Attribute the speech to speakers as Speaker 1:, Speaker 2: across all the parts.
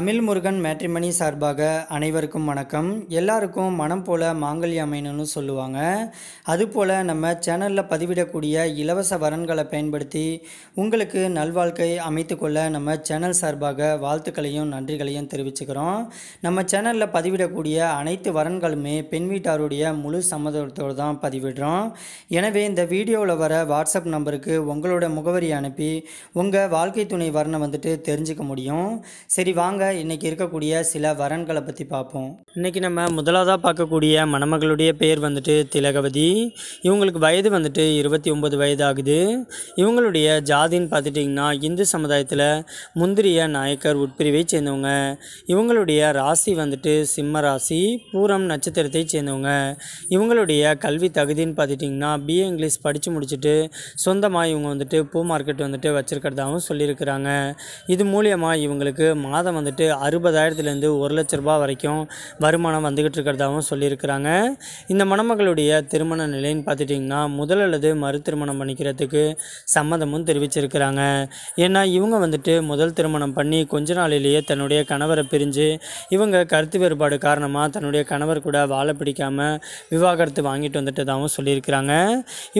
Speaker 1: Tamil Murugan matrimony சார்பாக அனைவருக்கும் வணக்கம் எல்லாருக்கும் மனம் போல மாங்கல்ய அமையணும்னு சொல்லுவாங்க அதுபோல் நம்ம சேனலில் பதிவிடக்கூடிய இலவச வரன்களை பயன்படுத்தி உங்களுக்கு நல்வாழ்க்கை அமைத்துக்கொள்ள நம்ம சேனல் சார்பாக வாழ்த்துக்களையும் நன்றிகளையும் தெரிவிச்சுக்கிறோம் நம்ம சேனலில் பதிவிடக்கூடிய அனைத்து வரன்களுமே பெண் வீட்டாருடைய முழு சம்மதத்தோடு தான் பதிவிடுறோம் எனவே இந்த வீடியோவில் வர வாட்ஸ்அப் நம்பருக்கு உங்களோட முகவரி அனுப்பி உங்கள் வாழ்க்கை துணை வரனை வந்துட்டு தெரிஞ்சுக்க முடியும் சரி வாங்க இன்றைக்கி இருக்கக்கூடிய சில வரன்களை பற்றி பார்ப்போம்
Speaker 2: இன்றைக்கி நம்ம முதலாவதாக பார்க்கக்கூடிய மணமகளுடைய பேர் வந்துட்டு திலகவதி இவங்களுக்கு வயது வந்துட்டு இருபத்தி ஒம்பது வயது ஆகுது இவங்களுடைய ஜாதின்னு பார்த்துட்டிங்கன்னா இந்து சமுதாயத்தில் முந்திரிய நாயக்கர் உட்பிரிவை சேர்ந்தவங்க இவங்களுடைய ராசி வந்துட்டு சிம்ம ராசி பூரம் நட்சத்திரத்தை சேர்ந்தவங்க இவங்களுடைய கல்வி தகுதின்னு பார்த்துட்டிங்கன்னா பிஏ இங்கிலீஷ் படித்து முடிச்சுட்டு சொந்தமாக இவங்க வந்துட்டு பூ மார்க்கெட் வந்துட்டு வச்சுருக்கிறதாகவும் சொல்லியிருக்கிறாங்க இது மூலியமாக இவங்களுக்கு மாதம் வந்துட்டு வந்துட்டு அறுபதாயிரத்துலேருந்து ஒரு லட்ச ரூபா வரைக்கும் வருமானம் வந்துக்கிட்டு இருக்கிறதாகவும் சொல்லியிருக்கிறாங்க இந்த மணமகளுடைய திருமண நிலைன்னு பார்த்துட்டிங்கன்னா முதல் அல்லது மறு திருமணம் பண்ணிக்கிறதுக்கு சம்மதமும் தெரிவிச்சிருக்கிறாங்க ஏன்னா இவங்க வந்துட்டு முதல் திருமணம் பண்ணி கொஞ்ச நாளிலேயே தன்னுடைய கணவரை பிரிஞ்சு இவங்க கருத்து வேறுபாடு காரணமாக தன்னுடைய கணவர் கூட வாழை பிடிக்காமல் விவாகரத்து வாங்கிட்டு வந்துட்டதாகவும் சொல்லியிருக்கிறாங்க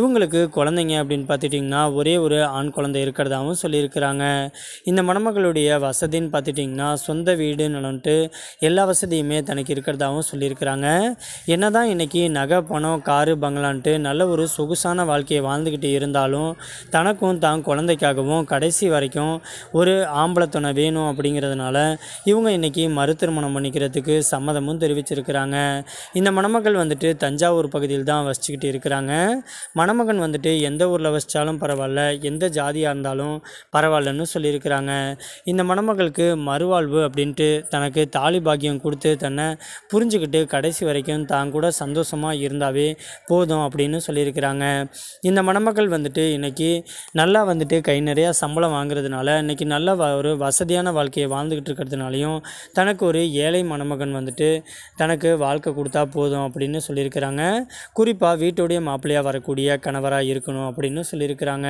Speaker 2: இவங்களுக்கு குழந்தைங்க அப்படின்னு பார்த்துட்டிங்கன்னா ஒரே ஒரு ஆண் குழந்தை இருக்கிறதாகவும் சொல்லியிருக்கிறாங்க இந்த மணமகளுடைய வசதின்னு பார்த்துட்டிங்கன்னா சொந்த வீடுன்னு எல்லா வசதியுமே தனக்கு இருக்கிறதாகவும் சொல்லியிருக்கிறாங்க என்ன தான் இன்றைக்கி நகை பணம் காரு பங்களான்ட்டு நல்ல ஒரு சொகுசான வாழ்க்கையை வாழ்ந்துக்கிட்டு இருந்தாலும் தனக்கும் தான் குழந்தைக்காகவும் கடைசி வரைக்கும் ஒரு ஆம்பளத்தனை வேணும் அப்படிங்கிறதுனால இவங்க இன்றைக்கி மறு திருமணம் பண்ணிக்கிறதுக்கு சம்மதமும் தெரிவிச்சிருக்கிறாங்க இந்த மணமகள் வந்துட்டு தஞ்சாவூர் பகுதியில் தான் வசிச்சுக்கிட்டு இருக்கிறாங்க மணமகன் வந்துட்டு எந்த ஊரில் வசித்தாலும் பரவாயில்ல எந்த ஜாதியாக இருந்தாலும் பரவாயில்லன்னு சொல்லியிருக்கிறாங்க இந்த மணமகளுக்கு மறுவாழ்வு இயல்பு அப்படின்ட்டு தனக்கு தாலி பாக்கியம் கொடுத்து தன்னை புரிஞ்சுக்கிட்டு கடைசி வரைக்கும் தான் கூட சந்தோஷமாக இருந்தாவே போதும் அப்படின்னு சொல்லியிருக்கிறாங்க இந்த மணமக்கள் வந்துட்டு இன்றைக்கி நல்லா வந்துட்டு கை நிறையா சம்பளம் வாங்குறதுனால இன்றைக்கி நல்ல ஒரு வசதியான வாழ்க்கையை வாழ்ந்துக்கிட்டு இருக்கிறதுனாலையும் தனக்கு ஒரு ஏழை மணமகன் வந்துட்டு தனக்கு வாழ்க்கை கொடுத்தா போதும் அப்படின்னு சொல்லியிருக்கிறாங்க குறிப்பாக வீட்டுடைய மாப்பிள்ளையாக வரக்கூடிய கணவராக இருக்கணும் அப்படின்னு சொல்லியிருக்கிறாங்க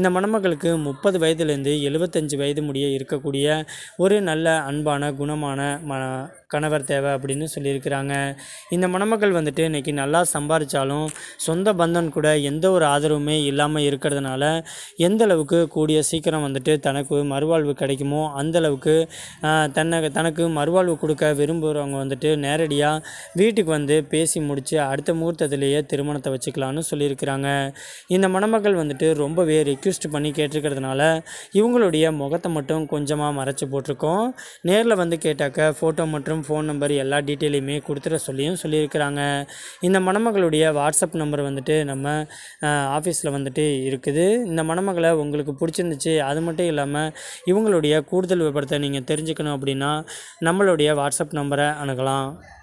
Speaker 2: இந்த மணமக்களுக்கு முப்பது வயதுலேருந்து எழுபத்தஞ்சு வயது முடிய இருக்கக்கூடிய ஒரு நல்ல அன்பான குணமான ம கணவர் தேவை அப்படின்னு சொல்லியிருக்கிறாங்க இந்த மணமக்கள் வந்துட்டு இன்றைக்கி நல்லா சம்பாரித்தாலும் சொந்த பந்தன் கூட எந்த ஒரு ஆதரவுமே இல்லாமல் இருக்கிறதுனால எந்த அளவுக்கு கூடிய சீக்கிரம் வந்துட்டு தனக்கு மறுவாழ்வு கிடைக்குமோ அந்தளவுக்கு தன்னை தனக்கு மறுவாழ்வு கொடுக்க விரும்புகிறவங்க வந்துட்டு நேரடியாக வீட்டுக்கு வந்து பேசி முடித்து அடுத்த முகூர்த்தத்திலேயே திருமணத்தை வச்சுக்கலான்னு சொல்லியிருக்கிறாங்க இந்த மணமக்கள் வந்துட்டு ரொம்பவே ரெக்வெஸ்ட் பண்ணி கேட்டிருக்கிறதுனால இவங்களுடைய முகத்தை மட்டும் கொஞ்சமாக மறைச்சி போட்டிருக்கோம் நேரில் வந்து கேட்டாக்க ஃபோட்டோ மற்றும் ஃபோன் நம்பர் எல்லா டீட்டெயிலையுமே கொடுத்துட சொல்லியும் சொல்லியிருக்கிறாங்க இந்த மணமகளுடைய வாட்ஸ்அப் நம்பர் வந்துட்டு நம்ம ஆஃபீஸில் வந்துட்டு இருக்குது இந்த மணமகளை உங்களுக்கு பிடிச்சிருந்துச்சு அது மட்டும் இல்லாமல் இவங்களுடைய கூடுதல் விபரத்தை நீங்கள் தெரிஞ்சுக்கணும் அப்படின்னா நம்மளுடைய வாட்ஸ்அப் நம்பரை அணுகலாம்